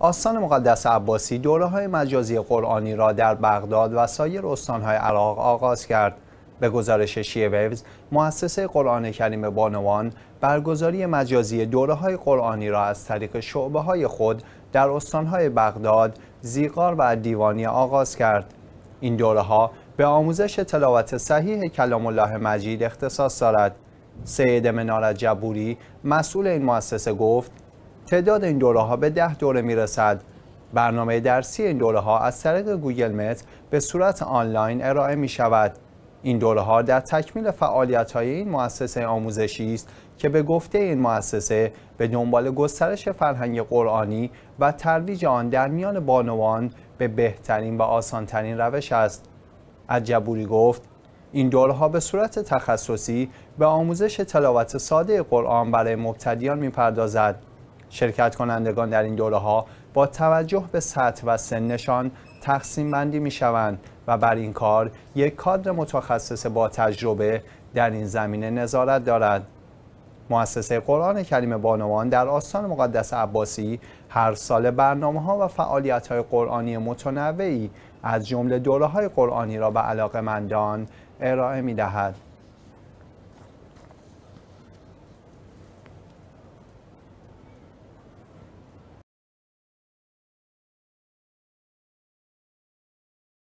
آستان مقدس عباسی دوره های مجازی قرآنی را در بغداد و سایر استانهای عراق آغاز کرد. به گزارش شیه ویوز، مؤسسه قرآن کریم بانوان برگزاری مجازی دوره های قرآنی را از طریق شعبه های خود در استانهای بغداد، زیقار و دیوانی آغاز کرد. این دوره ها به آموزش تلاوت صحیح کلام الله مجید اختصاص دارد. سید منار جبوری مسئول این مؤسسه گفت تعداد این دوره ها به ده دوره رسد برنامه درسی این دوره ها از طریق گوگل مت به صورت آنلاین ارائه می شود این دوره ها در تکمیل فعالیت های این مؤسسه آموزشی است که به گفته این مؤسسه به دنبال گسترش فرهنگ قرآنی و ترویج آن در میان بانوان به بهترین و آسانترین روش است. عجبوری گفت این ها به صورت تخصصی به آموزش تلاوت ساده قرآن برای مبتدیان میپردازد. شرکت کنندگان در این دوره ها با توجه به سطح و سنشان تقسیم بندی می شوند و بر این کار یک کادر متخصص با تجربه در این زمینه نظارت دارد. مؤسسه قرآن کریم بانوان در آستان مقدس عباسی هر سال برنامه ها و فعالیت های قرآنی متنوعی از جمله دوره های قرآنی را به علاقه مندان ارائه می دهد.